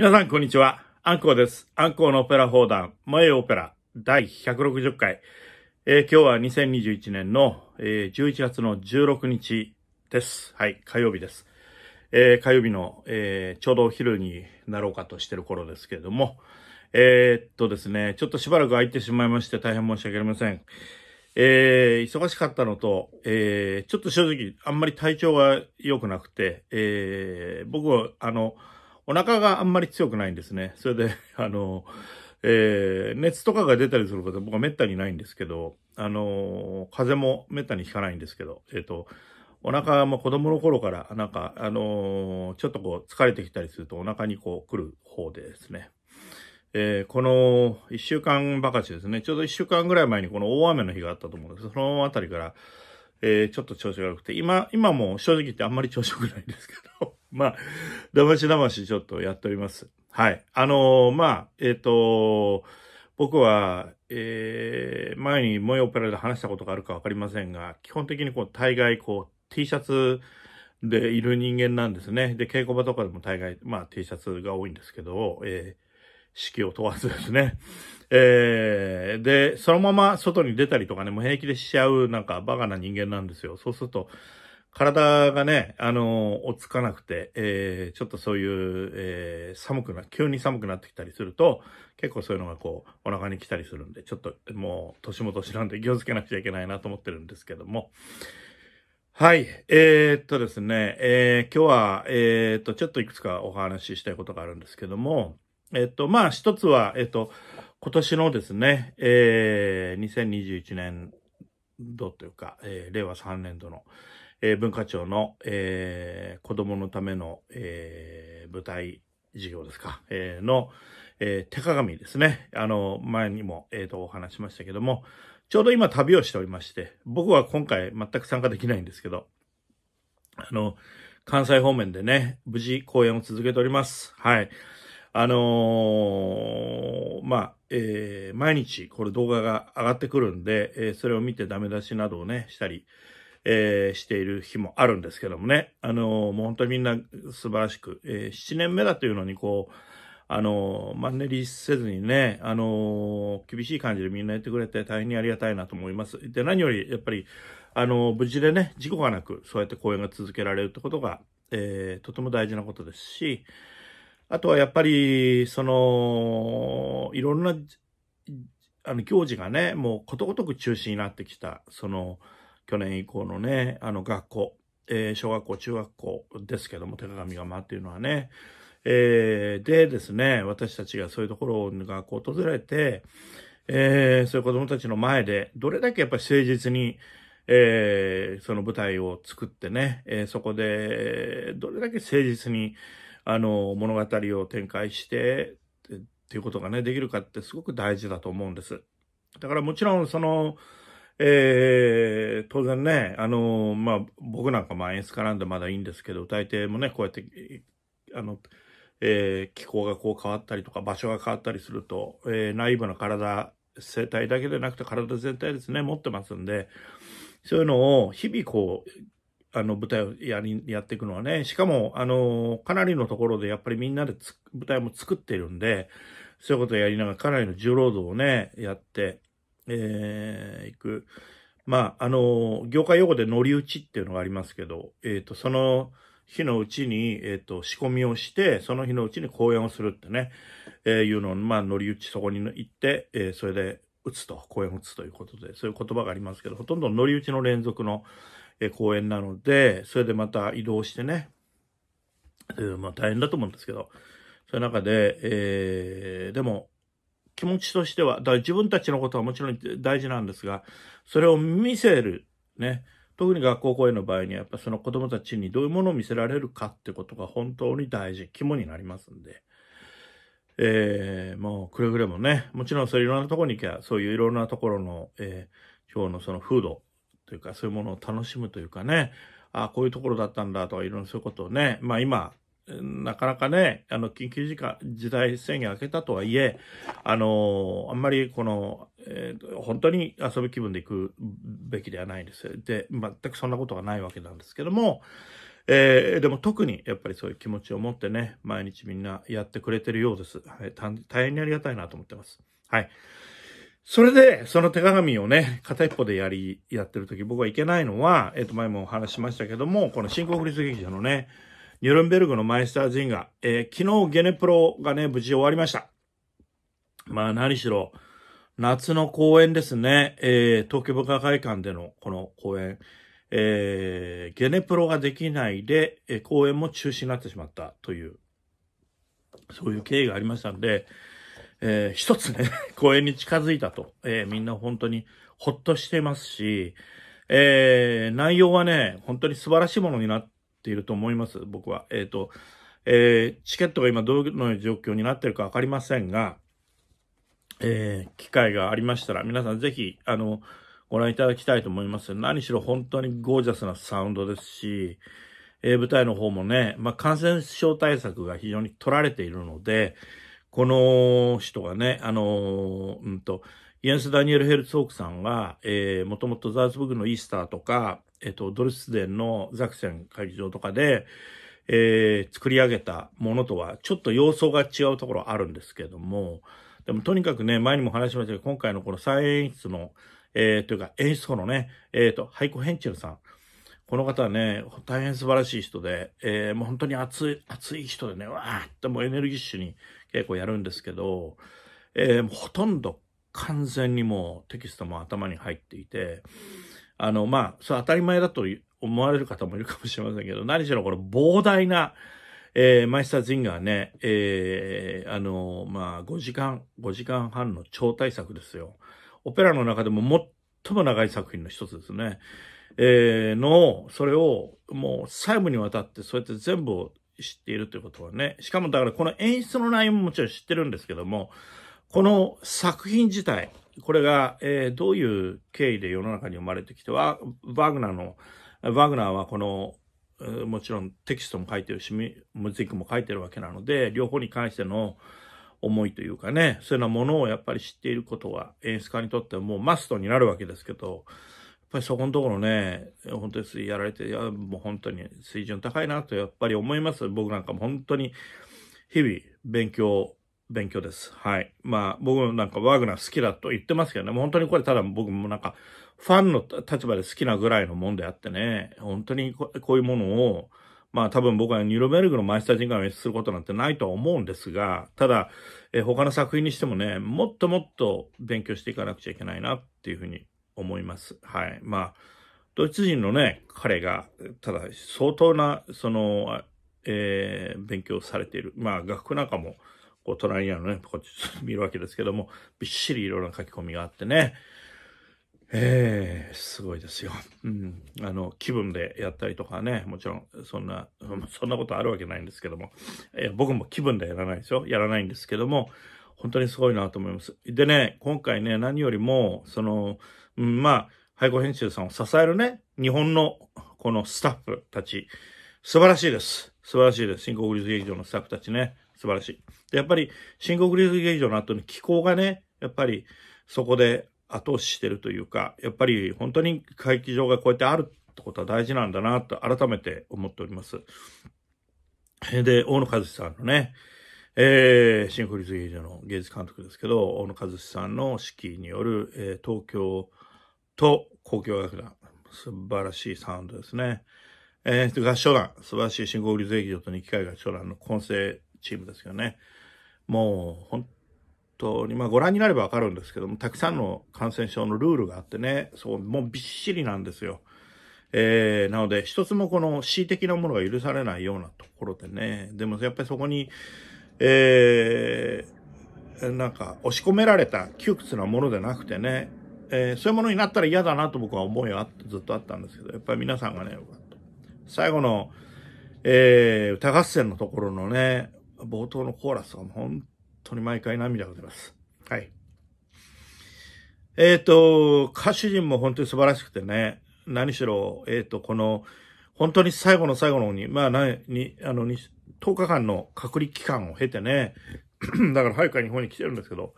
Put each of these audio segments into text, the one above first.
皆さん、こんにちは。アンコウです。アンコウのオペラ砲弾、萌えオペラ、第160回。えー、今日は2021年の、えー、11月の16日です。はい、火曜日です。えー、火曜日の、えー、ちょうどお昼になろうかとしてる頃ですけれども、えー、っとですね、ちょっとしばらく空いてしまいまして大変申し訳ありません。えー、忙しかったのと、えー、ちょっと正直あんまり体調が良くなくて、えー、僕はあの、お腹があんまり強くないんですね。それで、あの、えー、熱とかが出たりすることは僕はめったにないんですけど、あの風邪もめったに引かないんですけど、えっ、ー、と、お腹も子供の頃から、なんか、あのちょっとこう疲れてきたりするとお腹にこう来る方でですね、えー、この一週間ばかしですね、ちょうど一週間ぐらい前にこの大雨の日があったと思うんですけど、そのあたりから、えー、ちょっと調子が悪くて、今、今も正直言ってあんまり調子良くないんですけどまあ、だましだましちょっとやっております。はい。あのー、まあ、えっ、ー、と、僕は、えー、前にモエオペラで話したことがあるかわかりませんが、基本的にこう、大概こう、T シャツでいる人間なんですね。で、稽古場とかでも大概、まあ、T シャツが多いんですけど、えー、式を問わずですね。えー、で、そのまま外に出たりとかね、もう平気でしちゃう、なんかバカな人間なんですよ。そうすると、体がね、あの、落ち着かなくて、えー、ちょっとそういう、えー、寒くな、急に寒くなってきたりすると、結構そういうのがこう、お腹に来たりするんで、ちょっともう、年も年なんで気をつけなくちゃいけないなと思ってるんですけども。はい。えー、っとですね、えー、今日は、えー、っと、ちょっといくつかお話ししたいことがあるんですけども、えー、っと、まあ、一つは、えー、っと、今年のですね、えー、2021年度というか、えー、令和3年度の、えー、文化庁の、えー、子供のための、えー、舞台事業ですか、えー、の、えー、手鏡ですね。あの、前にも、えっ、ー、と、お話しましたけども、ちょうど今旅をしておりまして、僕は今回全く参加できないんですけど、あの、関西方面でね、無事公演を続けております。はい。あのー、まあ、えー、毎日これ動画が上がってくるんで、えー、それを見てダメ出しなどをね、したり、えー、している日もあるんですけどもね。あのー、もう本当にみんな素晴らしく、えー、7年目だというのにこう、あのマンネリせずにね、あの厳しい感じでみんなやってくれて大変にありがたいなと思います。で、何よりやっぱり、あの無事でね、事故がなく、そうやって公演が続けられるってことが、えとても大事なことですし、あとはやっぱり、その、いろんな、あの、行事がね、もうことごとく中止になってきた、その、去年以降のね、あの学校、えー、小学校、中学校ですけども、手鏡が回っているのはね。えー、でですね、私たちがそういうところに学校を訪れて、えー、そういう子供たちの前で、どれだけやっぱり誠実に、えー、その舞台を作ってね、えー、そこで、どれだけ誠実に、あの、物語を展開して、っていうことがね、できるかってすごく大事だと思うんです。だからもちろん、その、えー、当然ね、あのー、まあ、僕なんかま演出家なんでまだいいんですけど、歌い手もね、こうやって、あの、えー、気候がこう変わったりとか、場所が変わったりすると、えー、内部の体、生体だけでなくて体全体ですね、持ってますんで、そういうのを日々こう、あの舞台をやり、やっていくのはね、しかも、あのー、かなりのところでやっぱりみんなで舞台も作ってるんで、そういうことをやりながらかなりの重労働をね、やって、えー、行く。まあ、あの、業界用語で乗り打ちっていうのがありますけど、えっ、ー、と、その日のうちに、えっ、ー、と、仕込みをして、その日のうちに講演をするってね、えー、いうのを、まあ、乗り打ちそこに行って、えー、それで打つと、講演を打つということで、そういう言葉がありますけど、ほとんど乗り打ちの連続の、えー、講演なので、それでまた移動してね、えー、まあ、大変だと思うんですけど、そういう中で、えー、でも、気持ちとしては、だ自分たちのことはもちろん大事なんですが、それを見せる、ね。特に学校公演の場合には、やっぱその子供たちにどういうものを見せられるかってことが本当に大事、肝になりますんで。えー、もうくれぐれもね、もちろんそういろんなところに行けば、そういういろんなところの、えー、今日のその風土というか、そういうものを楽しむというかね、ああ、こういうところだったんだとか、いろんなそういうことをね、まあ今、なかなかね、あの、緊急事時態宣言明けたとはいえ、あの、あんまりこの、えー、本当に遊び気分で行くべきではないんですで、全くそんなことがないわけなんですけども、えー、でも特にやっぱりそういう気持ちを持ってね、毎日みんなやってくれてるようです。はい、大変にありがたいなと思ってます。はい。それで、その手鏡をね、片一方でやり、やってる時、僕はいけないのは、えっ、ー、と、前もお話しましたけども、この新興国立劇場のね、ニュルンベルグのマイスター陣ンが、えー、昨日ゲネプロがね、無事終わりました。まあ何しろ、夏の公演ですね、えー、東京文化会館でのこの公演、えー、ゲネプロができないで、えー、公演も中止になってしまったという、そういう経緯がありましたんで、えー、一つね、公演に近づいたと、えー、みんな本当にほっとしてますし、えー、内容はね、本当に素晴らしいものになってていると思います、僕は。えっ、ー、と、えー、チケットが今どのような状況になっているかわかりませんが、えー、機会がありましたら、皆さんぜひ、あの、ご覧いただきたいと思います。何しろ本当にゴージャスなサウンドですし、えー、舞台の方もね、まあ、感染症対策が非常に取られているので、この人がね、あのー、うんと、イエンス・ダニエル・ヘルツォークさんが、えー、もともとザーツブグのイースターとか、えっ、ー、と、ドルスデンのザクセン会場とかで、えー、作り上げたものとは、ちょっと様相が違うところあるんですけども、でもとにかくね、前にも話しましたけど、今回のこの再演出の、えー、というか演出家のね、えっ、ー、と、ハイコ・ヘンチェルさん。この方はね、大変素晴らしい人で、えー、もう本当に熱い、熱い人でね、わーってもうエネルギッシュに結構やるんですけど、えー、ほとんど完全にもうテキストも頭に入っていて、あの、まあ、それ当たり前だと思われる方もいるかもしれませんけど、何しろこれ膨大な、えー、マイスタージンガーね、えー、あの、まあ、5時間、5時間半の超大作ですよ。オペラの中でも最も長い作品の一つですね。えー、の、それをもう細部にわたってそうやって全部を知っているということはね。しかもだからこの演出の内容ももちろん知ってるんですけども、この作品自体、これが、えー、どういう経緯で世の中に生まれてきては、バグナーの、バグナーはこの、もちろんテキストも書いてるし、ミュージックも書いてるわけなので、両方に関しての思いというかね、そういうようなものをやっぱり知っていることは演出家にとってはもうマストになるわけですけど、やっぱりそこのところね、本当にやられて、いやもう本当に水準高いなとやっぱり思います。僕なんかも本当に日々勉強勉強です。はい。まあ、僕もなんかワーグナー好きだと言ってますけどね、もう本当にこれただ僕もなんか、ファンの立場で好きなぐらいのもんであってね、本当にこういうものを、まあ多分僕はニュロベルグのマイスター人間を演出することなんてないとは思うんですが、ただ、え他の作品にしてもね、もっともっと勉強していかなくちゃいけないなっていうふうに思います。はい。まあ、ドイツ人のね、彼が、ただ相当な、その、えー、勉強されている。まあ、学譜なんかも、こう隣にあるね、こっち見るわけですけども、びっしりいろいろな書き込みがあってね、ええー、すごいですよ。うん。あの、気分でやったりとかね、もちろん、そんな、そんなことあるわけないんですけども、いや僕も気分でやらないですよ。やらないんですけども、本当にすごいなと思います。でね、今回ね、何よりも、その、うん、まあ、配合編集さんを支えるね、日本のこのスタッフたち、素晴らしいです。素晴らしいです。新国立劇場のスタッフたちね。素晴らしい。で、やっぱり、新国立劇場の後に気候がね、やっぱり、そこで後押ししてるというか、やっぱり本当に会議場がこうやってあるってことは大事なんだなと改めて思っております。で、大野和志さんのね、えー、新国立劇場の芸術監督ですけど、大野和志さんの指揮による、えー、東京と公共楽団、素晴らしいサウンドですね。えー、合唱団、素晴らしい新国立劇場と二機会合唱団の混成チームですよね。もう本当に、まあご覧になればわかるんですけども、たくさんの感染症のルールがあってね、そう、もうびっしりなんですよ。えー、なので、一つもこの恣意的なものが許されないようなところでね、でもやっぱりそこに、えー、なんか押し込められた窮屈なものでなくてね、えー、そういうものになったら嫌だなと僕は思いはずっとあったんですけど、やっぱり皆さんがね、よかった。最後の、えー、歌合戦のところのね、冒頭のコーラスは本当に毎回涙が出ます。はい。えっ、ー、と、歌手陣も本当に素晴らしくてね、何しろ、えっ、ー、と、この、本当に最後の最後の方に、まあ、な、に、あの、10日間の隔離期間を経てね、だから早くから日本に来てるんですけど、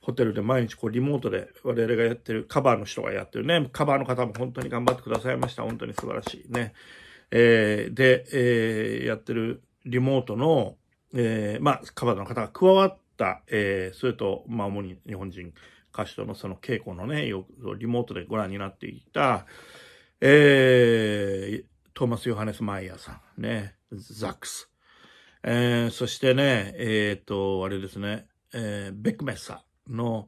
ホテルで毎日こうリモートで我々がやってる、カバーの人がやってるね、カバーの方も本当に頑張ってくださいました。本当に素晴らしいね。えー、で、えー、やってるリモートの、えー、まあ、カバーの方が加わった、えー、それと、まあ、主に日本人歌手とのその稽古のね、よリモートでご覧になっていた、えー、トーマス・ヨハネス・マイヤーさん、ね、ザックス。えー、そしてね、えっ、ー、と、あれですね、えー、ベックメッサの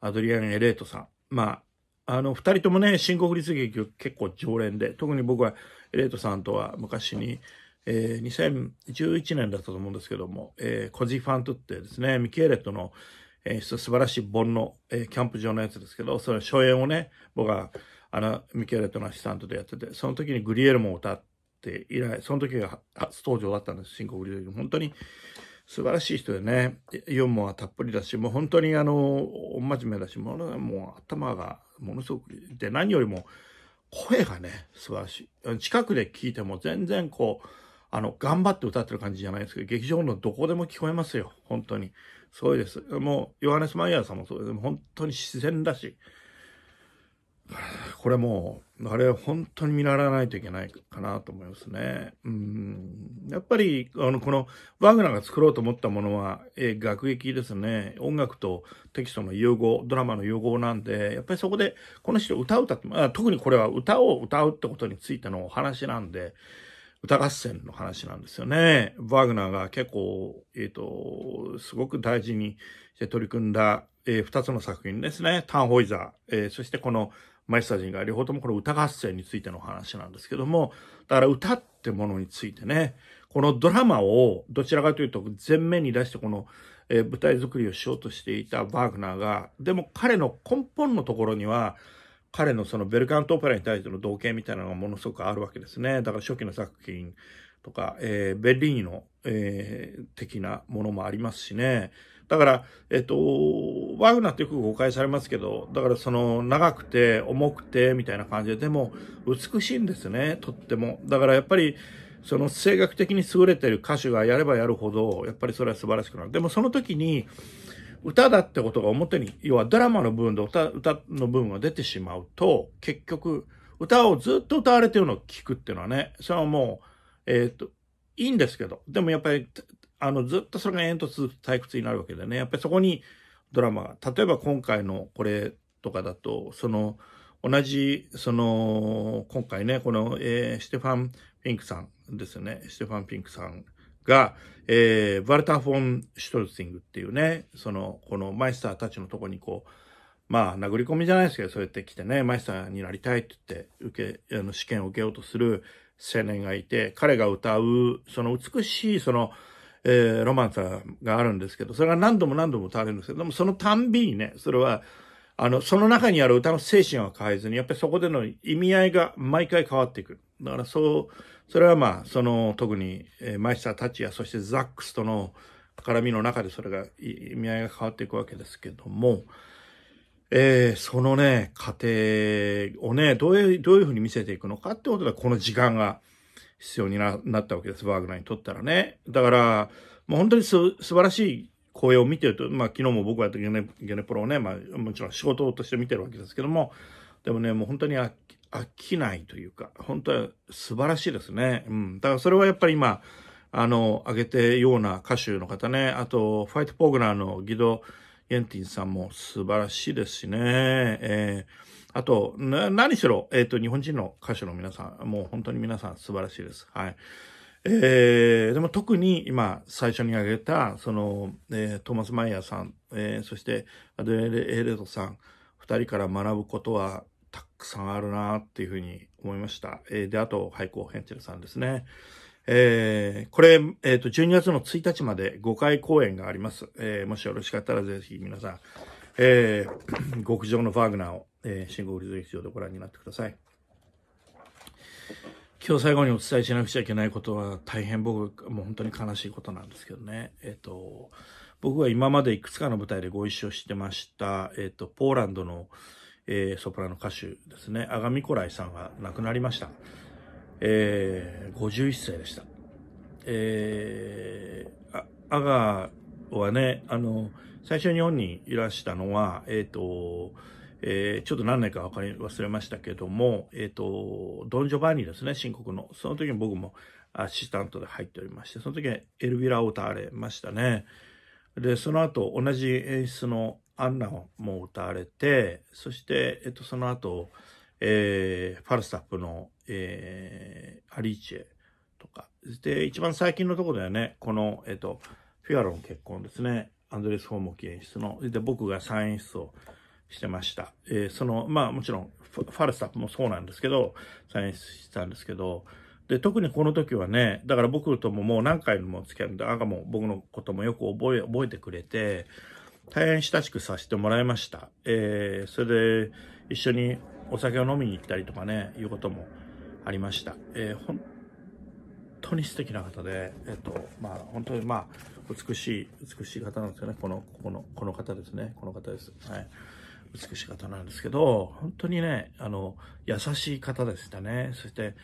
アドリアン・エレートさん。まあ、あの、二人ともね、新国立劇結構常連で、特に僕はエレートさんとは昔に、えー、2011年だったと思うんですけども、えー、コジファントってですね、ミケーレットの、えー、素晴らしい盆の、えー、キャンプ場のやつですけど、その初演をね、僕は、あの、ミケーレットのアシスタントでやってて、その時にグリエルモを歌って以来、その時が初登場だったんです、新国グリエル。本当に素晴らしい人でね、ユーモアたっぷりだし、もう本当にあの、お真面目だし、ものもう頭がものすごく、で、何よりも声がね、素晴らしい。近くで聞いても全然こう、あの、頑張って歌ってる感じじゃないですけど、劇場のどこでも聞こえますよ。本当に。すごいです。もう、ヨハネス・マイヤーさんもそうです。本当に自然だし。これもう、あれ本当に見習わないといけないかなと思いますね。うん。やっぱり、あの、この、ワグナーが作ろうと思ったものは、えー、学劇ですね。音楽とテキストの融合、ドラマの融合なんで、やっぱりそこで、この人歌う歌って、特にこれは歌を歌うってことについてのお話なんで、歌合戦の話なんですよね。ワグナーが結構、えっ、ー、と、すごく大事にして取り組んだ、えー、2つの作品ですね。タンホイザー、えー、そしてこのマイスタジンが両方ともこの歌合戦についての話なんですけども、だから歌ってものについてね、このドラマをどちらかというと前面に出してこの、えー、舞台作りをしようとしていたワーグナーが、でも彼の根本のところには、彼のそのベルカントオペラに対しての同型みたいなのがものすごくあるわけですね。だから初期の作品とか、えー、ベリーの、えー、的なものもありますしね。だから、えっ、と、ワグナーってよく誤解されますけど、だからその長くて重くてみたいな感じで、でも美しいんですね、とっても。だからやっぱり、その声楽的に優れてる歌手がやればやるほど、やっぱりそれは素晴らしくなる。でもその時に、歌だってことが表に、要はドラマの部分で歌、歌の部分が出てしまうと、結局、歌をずっと歌われてるのを聞くっていうのはね、それはもう、えっ、ー、と、いいんですけど、でもやっぱり、あの、ずっとそれが煙突退屈になるわけでね、やっぱりそこにドラマが、例えば今回のこれとかだと、その、同じ、その、今回ね、この、えー、ステファン・ピンクさんですね、ステファン・ピンクさんが、えー、バルター・フォン・シュトルツィングっていうね、その、このマイスターたちのとこにこう、まあ、殴り込みじゃないですけど、そうやって来てね、マイスターになりたいって言って、受け、あの、試験を受けようとする青年がいて、彼が歌う、その美しい、その、えー、ロマンスがあるんですけど、それが何度も何度も歌われるんですけど、でもそのたんびにね、それは、あの、その中にある歌の精神は変えずに、やっぱりそこでの意味合いが毎回変わってくる。だからそう、それはまあ、その特に、えー、マイスターたちや、そしてザックスとの絡みの中でそれが意味合いが変わっていくわけですけども、えー、そのね、過程をね、どういう、どういうふうに見せていくのかってことで、この時間が必要になったわけです。ワーグナーにとったらね。だから、もう本当にす素晴らしい公演を見てると、まあ昨日も僕はゲネゲネプロをね、まあもちろん仕事として見てるわけですけども、でもね、もう本当にあ飽きないというか、本当は素晴らしいですね。うん。だからそれはやっぱり今、あの、挙げてような歌手の方ね、あと、ファイトポーグナーのギド・エンティンさんも素晴らしいですしね。えー、あと、何しろ、えっ、ー、と、日本人の歌手の皆さん、もう本当に皆さん素晴らしいです。はい。えー、でも特に今最初に挙げた、その、えー、トーマス・マイヤーさん、えー、そしてアデレ・エレドさん、二人から学ぶことはたくさんあるなっていうふうに思いました。えー、で、あと、コーヘンチェルさんですね。えー、これ、えっ、ー、と、12月の1日まで5回公演があります。えー、もしよろしかったらぜひ皆さん、えー、極上のファーグナーを、えー、新国立劇場でご覧になってください。今日最後にお伝えしなくちゃいけないことは大変僕、もう本当に悲しいことなんですけどね。えっ、ー、と、僕は今までいくつかの舞台でご一緒してました、えっ、ー、と、ポーランドの、えー、ソプラノ歌手ですね、アガミコライさんが亡くなりました。えー、51歳でした。えー、あアガはね、あの、最初日本にいらしたのは、えっ、ー、と、えー、ちょっと何年か分かり忘れましたけども、えっ、ー、と、ドン・ジョバーニですね、新国の。その時に僕もアシスタントで入っておりまして、その時にエルビラを歌われましたね。で、その後、同じ演出の、アンナも歌われて、そして、えっと、その後、えー、ファルスタップの、えー、アリーチェとか。で、一番最近のところではね、この、えっと、フィアロン結婚ですね。アンドレス・ホーモキ演出の。で、僕が再演出をしてました。えー、その、まあもちろんフ、ァルスタップもそうなんですけど、再演出してたんですけど、で、特にこの時はね、だから僕とももう何回も付き合うんで、あがも僕のこともよく覚え、覚えてくれて、大変親しくさせてもらいました。えー、それで一緒にお酒を飲みに行ったりとかね、いうこともありました。えー、本当に素敵な方で、えっ、ー、と、まあ、本当にまあ、美しい、美しい方なんですよね。この、この、この方ですね。この方です。はい。美しい方なんですけど、本当にね、あの、優しい方でしたね。そして、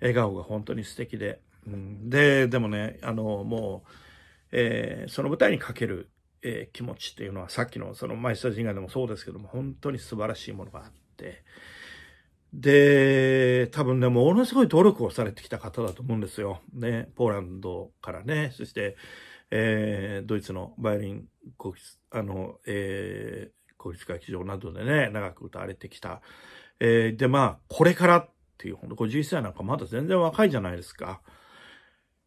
笑顔が本当に素敵で。うん、で、でもね、あの、もう、えー、その舞台にかけるえー、気持ちっていうのはさっきのそのマイスター神外でもそうですけども本当に素晴らしいものがあってで多分ねものすごい努力をされてきた方だと思うんですよ。ねポーランドからねそして、えー、ドイツのバイオリン国立あの、えー、国立会議場などでね長く歌われてきた。えー、でまあこれからっていう本当51歳なんかまだ全然若いじゃないですか。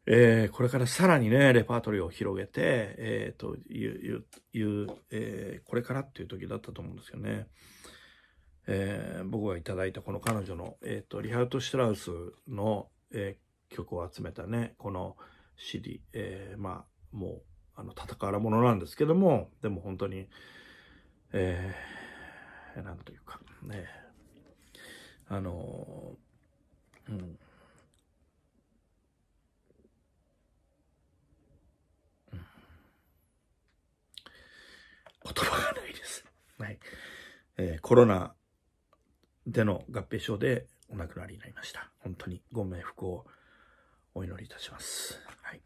えー、これからさらにね、レパートリーを広げて、えー、という、いうえー、これからっていう時だったと思うんですよね。えー、僕がいただいたこの彼女の、えーと、リハウト・シュラウスの、えー、曲を集めたねこの CD、えー、まあもうあの戦わものなんですけどもでも本当に、えー、なんというかねあのうん言葉がないです。はい。えー、コロナでの合併症でお亡くなりになりました。本当にご冥福をお祈りいたします。はい。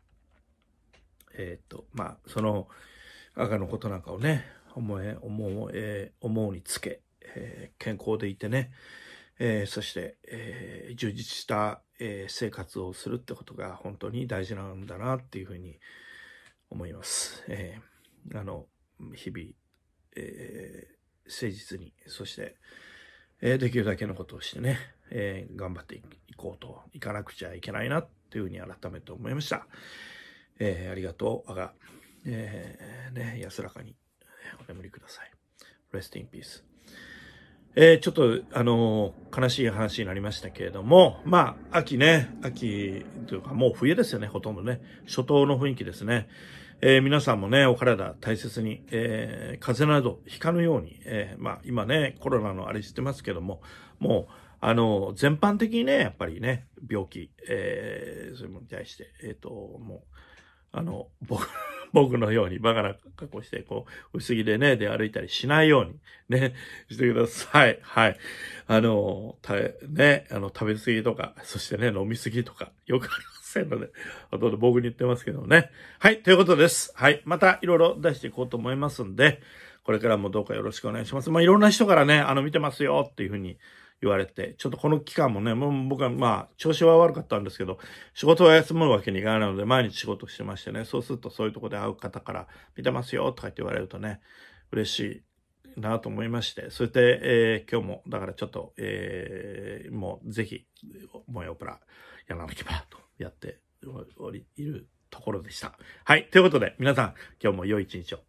えっ、ー、と、まあ、その赤のことなんかをね、思え、思う、え、思うにつけ、えー、健康でいてね、えー、そして、えー、充実した、えー、生活をするってことが本当に大事なんだなっていうふうに思います。えー、あの、日々、えー、誠実に、そして、えー、できるだけのことをしてね、えー、頑張っていこうと、いかなくちゃいけないな、というふうに改めて思いました。えー、ありがとう、あが、えー、ね、安らかにお眠りください。レスティンピース。えー、ちょっと、あのー、悲しい話になりましたけれども、まあ、秋ね、秋というか、もう冬ですよね、ほとんどね。初冬の雰囲気ですね。えー、皆さんもね、お体大切に、えー、風邪などひかぬように、えー、まあ今ね、コロナのあれ知ってますけども、もう、あの、全般的にね、やっぱりね、病気、えー、そういうものに対して、えっ、ー、と、もう、あの、僕、僕のようにバカな格好して、こう、薄着でね、で歩いたりしないように、ね、してください。はい。あの、た、ね、あの、食べ過ぎとか、そしてね、飲み過ぎとか、よくある。せんので、後で僕に言ってますけどね。はい、ということです。はい、またいろいろ出していこうと思いますんで、これからもどうかよろしくお願いします。まあ、いろんな人からね、あの、見てますよっていうふうに言われて、ちょっとこの期間もね、もう僕はまあ、調子は悪かったんですけど、仕事は休むわけにいかないので、毎日仕事してましてね、そうするとそういうとこで会う方から、見てますよとかって言われるとね、嬉しいなと思いまして、それて、えー、今日も、だからちょっと、えー、もうぜひ、もやオプラやらなければとやっておりいるところでした。はい。ということで、皆さん、今日も良い一日を。